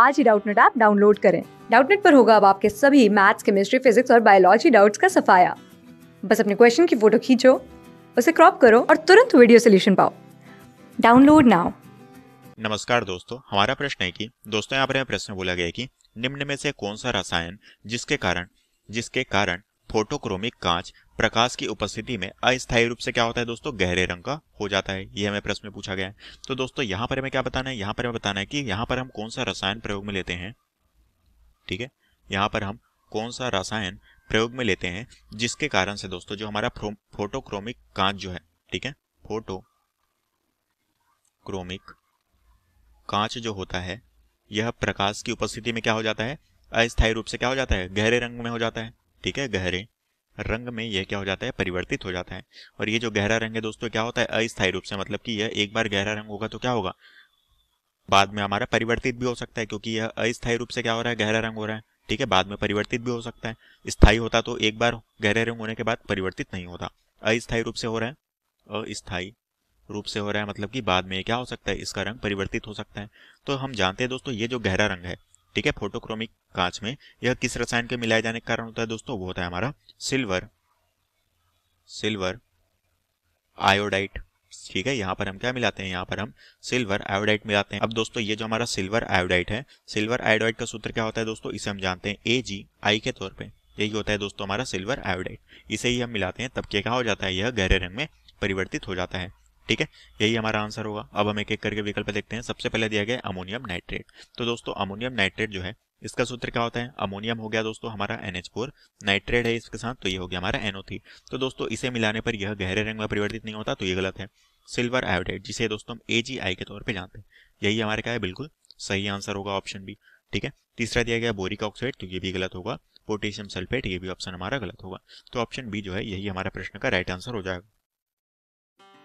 आज ही Doubtnut app download करें डाउटनेट पर होगा अब आपके सभी मैथ्स केमिस्ट्री फिजिक्स और बायोलॉजी डाउट्स का सफाया बस अपने क्वेश्चन की फोटो खींचो उसे क्रॉप करो और तुरंत वीडियो सोल्यूशन पाओ डाउनलोड नाउ नमस्कार दोस्तों हमारा प्रश्न है कि दोस्तों यहाँ पर प्रश्न बोला गया कि निम्न में से कौन सा रसायन जिसके कारण जिसके कारण फोटोक्रोमिक कांच प्रकाश की उपस्थिति में अस्थायी रूप से क्या होता है दोस्तों गहरे रंग का हो जाता है ये हमें प्रश्न में पूछा गया है तो दोस्तों यहां पर हमें क्या बताना है यहां पर हमें बताना है कि यहां पर हम कौन सा रसायन प्रयोग में लेते हैं ठीक है यहां पर हम कौन सा रसायन प्रयोग में लेते हैं जिसके कारण से दोस्तों जो हमारा फोटोक्रोमिक कांच जो है ठीक है फोटो क्रोमिक कांच जो होता है यह प्रकाश की उपस्थिति में क्या हो जाता है अस्थायी रूप से क्या हो जाता है गहरे रंग में हो जाता है ठीक है गहरे रंग में यह क्या हो जाता है परिवर्तित हो जाता है और ये जो गहरा रंग है दोस्तों क्या होता है अस्थायी रूप से मतलब कि यह एक बार गहरा रंग होगा तो क्या होगा बाद में हमारा परिवर्तित भी हो सकता है क्योंकि यह अस्थायी रूप से क्या हो रहा है गहरा रंग हो रहा है ठीक है बाद में परिवर्तित भी हो सकता है स्थायी होता तो एक बार गहरे रंग होने के बाद परिवर्तित नहीं होता अस्थायी रूप से हो रहा है अस्थायी रूप से हो रहा है मतलब कि बाद में क्या हो सकता है इसका रंग परिवर्तित हो सकता है तो हम जानते हैं दोस्तों ये जो गहरा रंग है ठीक है फोटोक्रोमिक कांच में यह किस रसायन के मिलाए जाने के कारण होता है दोस्तों वो होता है हमारा सिल्वर सिल्वर आयोडाइट ठीक है यहाँ पर हम क्या मिलाते हैं यहाँ पर हम सिल्वर आयोडाइट मिलाते हैं अब दोस्तों ये जो हमारा सिल्वर आयोडाइट है सिल्वर आयोडाइट का सूत्र क्या होता है दोस्तों इसे हम जानते हैं ए जी आई के तौर पे यही होता है दोस्तों हमारा सिल्वर आयोडाइट इसे ही हम मिलाते हैं तब क्या हो जाता है यह गहरे रंग में परिवर्तित हो जाता है ठीक है यही हमारा आंसर होगा अब हम एक एक करके विकल्प देखते हैं सबसे पहले दिया गया अमोनियम नाइट्रेट तो दोस्तों अमोनियम नाइट्रेट जो है इसका सूत्र क्या होता है अमोनियम हो गया दोस्तों हमारा फोर नाइट्रेट है इसके साथ तो ये हो गया हमारा NO3 तो दोस्तों इसे मिलाने पर यह गहरे रंग में परिवर्तित नहीं होता तो ये गलत है सिल्वर आयोडाइड जिसे दोस्तों हम एजीआई के तौर पर जानते हैं यही हमारे क्या है बिल्कुल सही आंसर होगा ऑप्शन बी ठीक है तीसरा दिया गया बोरिक ऑक्साइड तो ये भी गलत होगा पोटेशियम सल्फेट ये भी ऑप्शन हमारा गलत होगा तो ऑप्शन बी जो है यही हमारा प्रश्न का राइट आंसर हो जाएगा